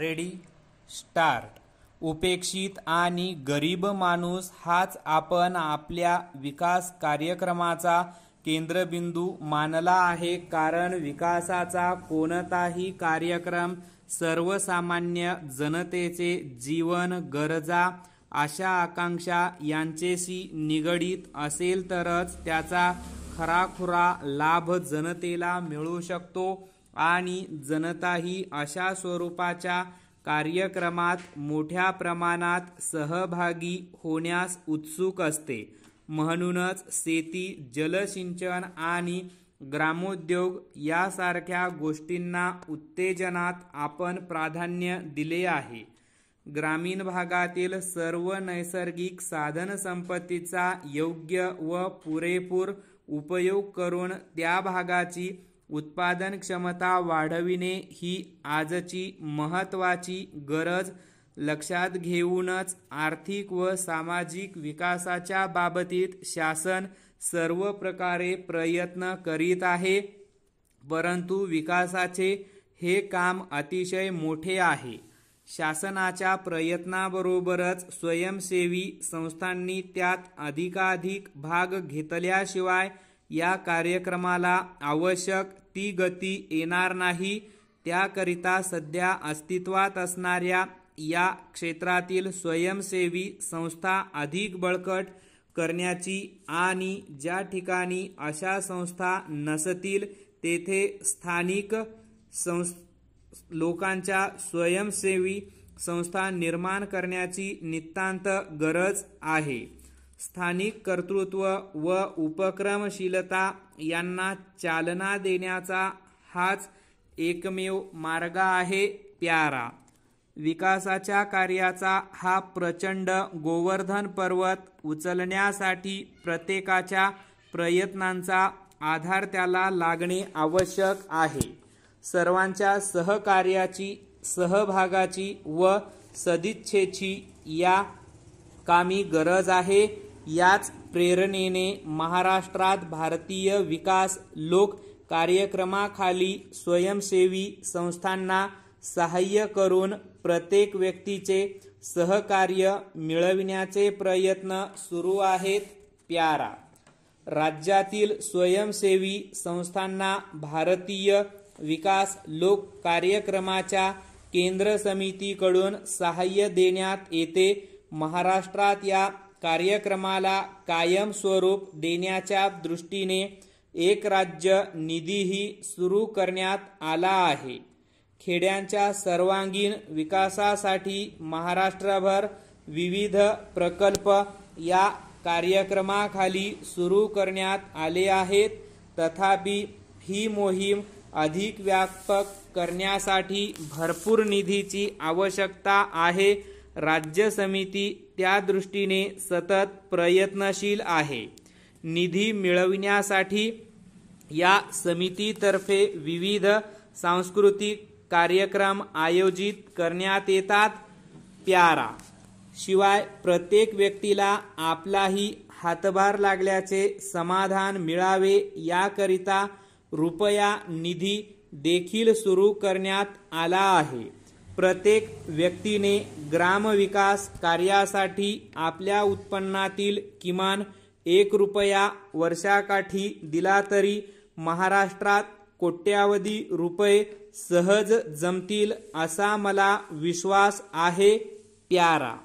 ready start उपेक्षित आणि गरीब माणूस हाच आपण आपल्या विकास कार्यक्रमाचा केंद्रबिंदू मानला आहे कारण विकासाचा कोणताही कार्यक्रम सर्वसामान्य जनतेचे जीवन गरजा आशा आकांक्षा यांचेशी निगडीत असेल तरच त्याचा खराखुरा लाभ जनतेला मिळू शकतो आणि जनताही अशा स्वरूपाच्या कार्यक्रमात मोठ्या प्रमाणात सहभागी होण्यास उत्सुक असते म्हणूनच शेती जलसिंचन आणि ग्रामोद्योग यासारख्या गोष्टींना उत्तेजनात आपण प्राधान्य दिले आहे ग्रामीण भागातील सर्व नैसर्गिक साधनसंपत्तीचा योग्य व पुरेपूर उपयोग करून त्या भागाची उत्पादन क्षमता वाढविणे ही आजची महत्त्वाची गरज लक्षात घेऊनच आर्थिक व सामाजिक विकासाच्या बाबतीत शासन सर्व प्रकारे प्रयत्न करीत आहे परंतु विकासाचे हे काम अतिशय मोठे आहे शासनाच्या प्रयत्नाबरोबरच स्वयंसेवी संस्थांनी त्यात अधिकाधिक भाग घेतल्याशिवाय या कार्यक्रमाला आवश्यक ती गती येणार नाही त्याकरिता सध्या अस्तित्वात असणाऱ्या या क्षेत्रातील स्वयंसेवी संस्था अधिक बळकट करण्याची आणि ज्या ठिकाणी अशा संस्था नसतील तेथे स्थानिक संस् लोकांच्या स्वयंसेवी संस्था निर्माण करण्याची नितांत गरज आहे स्थानिक कर्तृत्व व उपक्रमशीलता यांना चालना देण्याचा हाच एकमेव मार्ग आहे प्यारा विकासाच्या कार्याचा हा प्रचंड गोवर्धन पर्वत उचलण्यासाठी प्रत्येकाच्या प्रयत्नांचा आधार त्याला लागणे आवश्यक आहे सर्वांच्या सहकार्याची सहभागाची व सदिच्छेची या कामी गरज आहे याच प्रेरणेने महाराष्ट्रात भारतीय विकास लोक कार्यक्रमाखाली स्वयंसेवी संस्थांना सहाय्य करून प्रत्येक व्यक्तीचे सहकार्य मिळविण्याचे प्रयत्न सुरू आहेत प्यारा राज्यातील स्वयंसेवी संस्थांना भारतीय विकास लोक कार्यक्रमाच्या केंद्र समितीकडून सहाय्य देण्यात येते महाराष्ट्रात या कार्यक्रमाला कायम स्वरूप देण्याच्या दृष्टीने एक राज्य निधीही सुरू करण्यात आला आहे खेड्यांच्या सर्वांगीण विकासासाठी महाराष्ट्रभर विविध प्रकल्प या कार्यक्रमाखाली सुरू करण्यात आले आहेत तथापि ही मोहीम अधिक व्यापक करण्यासाठी भरपूर निधीची आवश्यकता आहे राज्य समिती त्या दृष्टीने सतत प्रयत्नशील आहे निधी मिळविण्यासाठी या समितीतर्फे विविध सांस्कृतिक कार्यक्रम आयोजित करण्यात येतात प्यारा शिवाय प्रत्येक व्यक्तीला आपलाही हातभार लागल्याचे समाधान मिळावे याकरिता रुपया निधी देखील सुरू करण्यात आला आहे प्रत्येक व्यक्तीने ग्रामविकास कार्यासाठी आपल्या उत्पन्नातील किमान एक रुपया वर्षाकाठी दिला तरी महाराष्ट्रात कोट्यावधी रुपये सहज जमतील असा मला विश्वास आहे प्यारा